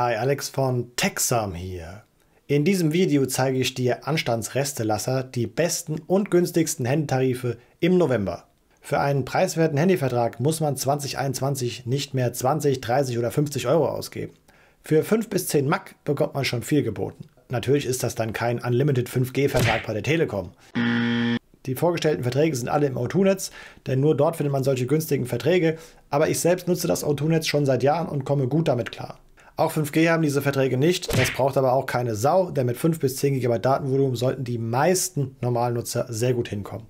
Hi, Alex von Texam hier. In diesem Video zeige ich dir Anstandsrestelasser die besten und günstigsten Handytarife im November. Für einen preiswerten Handyvertrag muss man 2021 nicht mehr 20, 30 oder 50 Euro ausgeben. Für 5 bis 10 Mack bekommt man schon viel geboten. Natürlich ist das dann kein Unlimited 5G-Vertrag bei der Telekom. Die vorgestellten Verträge sind alle im O2-Netz, denn nur dort findet man solche günstigen Verträge, aber ich selbst nutze das O2-Netz schon seit Jahren und komme gut damit klar. Auch 5G haben diese Verträge nicht. Das braucht aber auch keine Sau, denn mit 5 bis 10 GB Datenvolumen sollten die meisten normalen Nutzer sehr gut hinkommen.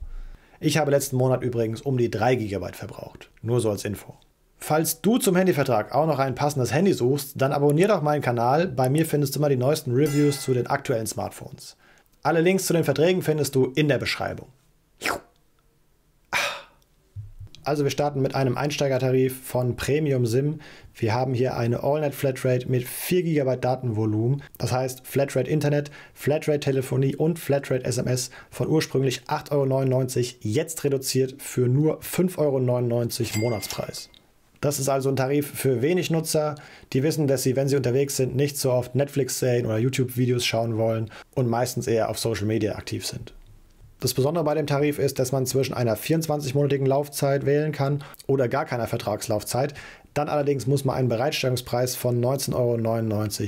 Ich habe letzten Monat übrigens um die 3 GB verbraucht. Nur so als Info. Falls du zum Handyvertrag auch noch ein passendes Handy suchst, dann abonnier doch meinen Kanal. Bei mir findest du immer die neuesten Reviews zu den aktuellen Smartphones. Alle Links zu den Verträgen findest du in der Beschreibung. Juhu. Also wir starten mit einem Einsteigertarif von Premium SIM. Wir haben hier eine AllNet Flatrate mit 4 GB Datenvolumen. Das heißt Flatrate Internet, Flatrate Telefonie und Flatrate SMS von ursprünglich 8,99 Euro jetzt reduziert für nur 5,99 Euro Monatspreis. Das ist also ein Tarif für wenig Nutzer, die wissen, dass sie, wenn sie unterwegs sind, nicht so oft Netflix sehen oder YouTube-Videos schauen wollen und meistens eher auf Social Media aktiv sind. Das Besondere bei dem Tarif ist, dass man zwischen einer 24-monatigen Laufzeit wählen kann oder gar keiner Vertragslaufzeit. Dann allerdings muss man einen Bereitstellungspreis von 19,99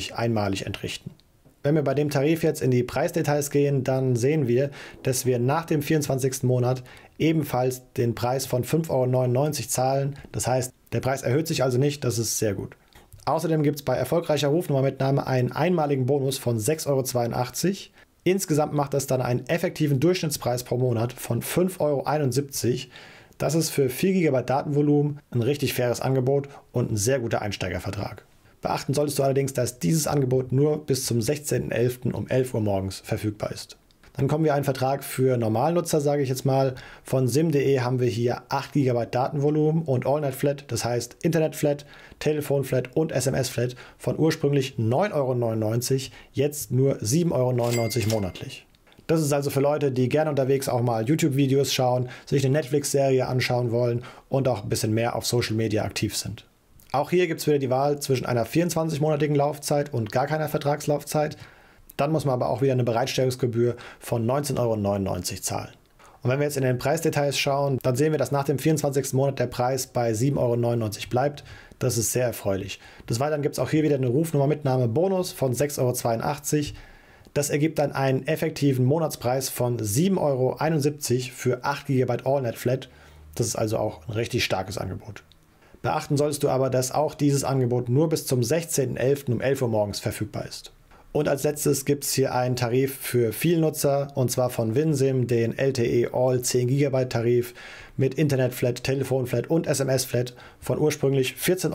Euro einmalig entrichten. Wenn wir bei dem Tarif jetzt in die Preisdetails gehen, dann sehen wir, dass wir nach dem 24. Monat ebenfalls den Preis von 5,99 Euro zahlen. Das heißt, der Preis erhöht sich also nicht, das ist sehr gut. Außerdem gibt es bei erfolgreicher Rufnummermitnahme einen einmaligen Bonus von 6,82 Euro. Insgesamt macht das dann einen effektiven Durchschnittspreis pro Monat von 5,71 Euro. Das ist für 4 GB Datenvolumen ein richtig faires Angebot und ein sehr guter Einsteigervertrag. Beachten solltest du allerdings, dass dieses Angebot nur bis zum 16.11. um 11 Uhr morgens verfügbar ist. Dann kommen wir einen Vertrag für Normalnutzer, sage ich jetzt mal. Von sim.de haben wir hier 8 GB Datenvolumen und AllNet Flat, das heißt Internet Flat, Telefon Flat und SMS Flat von ursprünglich 9,99 Euro, jetzt nur 7,99 Euro monatlich. Das ist also für Leute, die gerne unterwegs auch mal YouTube-Videos schauen, sich eine Netflix-Serie anschauen wollen und auch ein bisschen mehr auf Social Media aktiv sind. Auch hier gibt es wieder die Wahl zwischen einer 24-monatigen Laufzeit und gar keiner Vertragslaufzeit. Dann muss man aber auch wieder eine Bereitstellungsgebühr von 19,99 Euro zahlen. Und wenn wir jetzt in den Preisdetails schauen, dann sehen wir, dass nach dem 24. Monat der Preis bei 7,99 Euro bleibt. Das ist sehr erfreulich. Des Weiteren gibt es auch hier wieder eine Rufnummer-Mitnahme-Bonus von 6,82 Euro. Das ergibt dann einen effektiven Monatspreis von 7,71 Euro für 8 GB AllNet Flat. Das ist also auch ein richtig starkes Angebot. Beachten solltest du aber, dass auch dieses Angebot nur bis zum 16.11. um 11 Uhr morgens verfügbar ist. Und als letztes gibt es hier einen Tarif für Vielnutzer und zwar von Winsim, den LTE All 10 GB Tarif mit Internetflat, Telefonflat und SMS-Flat von ursprünglich 14,99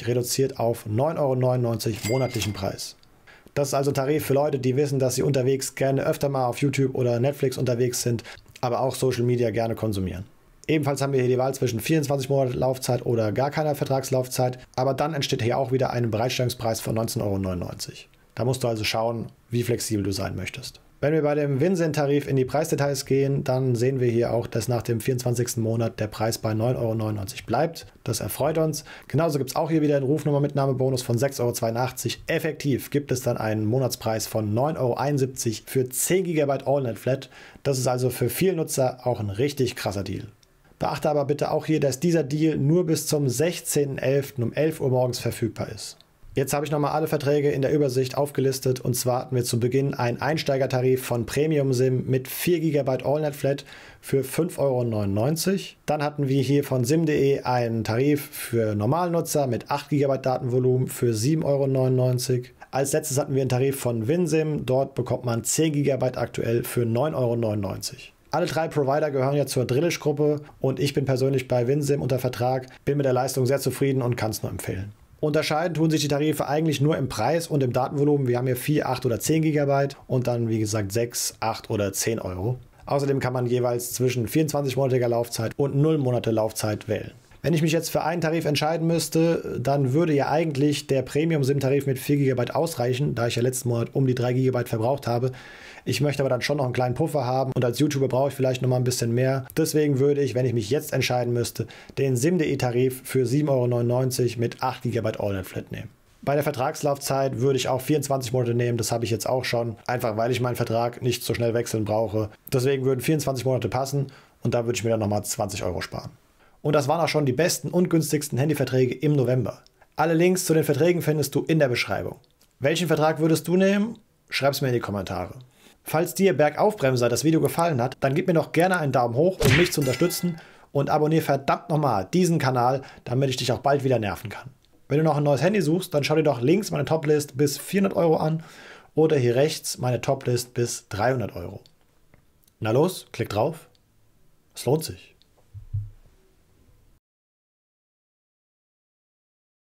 Euro reduziert auf 9,99 Euro monatlichen Preis. Das ist also Tarif für Leute, die wissen, dass sie unterwegs gerne öfter mal auf YouTube oder Netflix unterwegs sind, aber auch Social Media gerne konsumieren. Ebenfalls haben wir hier die Wahl zwischen 24 Monate Laufzeit oder gar keiner Vertragslaufzeit, aber dann entsteht hier auch wieder ein Bereitstellungspreis von 19,99 Euro. Da musst du also schauen, wie flexibel du sein möchtest. Wenn wir bei dem Vincent-Tarif in die Preisdetails gehen, dann sehen wir hier auch, dass nach dem 24. Monat der Preis bei 9,99 Euro bleibt. Das erfreut uns. Genauso gibt es auch hier wieder einen Rufnummer-Mitnahmebonus von 6,82 Euro. Effektiv gibt es dann einen Monatspreis von 9,71 Euro für 10 GB AllNet Flat. Das ist also für viele Nutzer auch ein richtig krasser Deal. Beachte aber bitte auch hier, dass dieser Deal nur bis zum 16.11. um 11 Uhr morgens verfügbar ist. Jetzt habe ich nochmal alle Verträge in der Übersicht aufgelistet und zwar hatten wir zu Beginn einen Einsteigertarif von Premium SIM mit 4 GB AllNet Flat für 5,99 Euro. Dann hatten wir hier von sim.de einen Tarif für Normalnutzer mit 8 GB Datenvolumen für 7,99 Euro. Als letztes hatten wir einen Tarif von WinSim, dort bekommt man 10 GB aktuell für 9,99 Euro. Alle drei Provider gehören ja zur Drillisch-Gruppe und ich bin persönlich bei WinSim unter Vertrag, bin mit der Leistung sehr zufrieden und kann es nur empfehlen. Unterscheiden tun sich die Tarife eigentlich nur im Preis und im Datenvolumen. Wir haben hier 4, 8 oder 10 GB und dann, wie gesagt, 6, 8 oder 10 Euro. Außerdem kann man jeweils zwischen 24-monatiger Laufzeit und 0 Monate Laufzeit wählen. Wenn ich mich jetzt für einen Tarif entscheiden müsste, dann würde ja eigentlich der Premium-SIM-Tarif mit 4 GB ausreichen, da ich ja letzten Monat um die 3 GB verbraucht habe. Ich möchte aber dann schon noch einen kleinen Puffer haben und als YouTuber brauche ich vielleicht nochmal ein bisschen mehr. Deswegen würde ich, wenn ich mich jetzt entscheiden müsste, den SIM.de-Tarif für 7,99 Euro mit 8 GB All-Net-Flat nehmen. Bei der Vertragslaufzeit würde ich auch 24 Monate nehmen, das habe ich jetzt auch schon, einfach weil ich meinen Vertrag nicht so schnell wechseln brauche. Deswegen würden 24 Monate passen und da würde ich mir dann nochmal 20 Euro sparen. Und das waren auch schon die besten und günstigsten Handyverträge im November. Alle Links zu den Verträgen findest du in der Beschreibung. Welchen Vertrag würdest du nehmen? Schreib's mir in die Kommentare. Falls dir Bergaufbremser das Video gefallen hat, dann gib mir doch gerne einen Daumen hoch, um mich zu unterstützen und abonniere verdammt nochmal diesen Kanal, damit ich dich auch bald wieder nerven kann. Wenn du noch ein neues Handy suchst, dann schau dir doch links meine Toplist bis 400 Euro an oder hier rechts meine Toplist bis 300 Euro. Na los, klick drauf. Es lohnt sich.